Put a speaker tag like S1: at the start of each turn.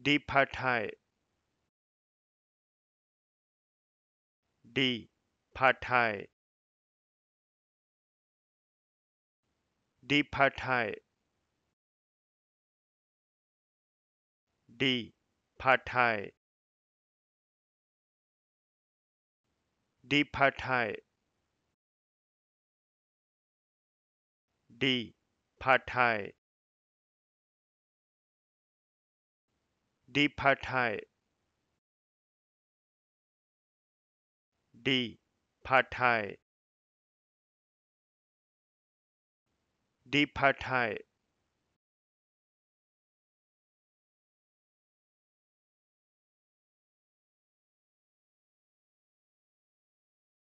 S1: D. pad D. deep D. thai D. pad D. deep D. thai dipatthai dipatthai dipatthai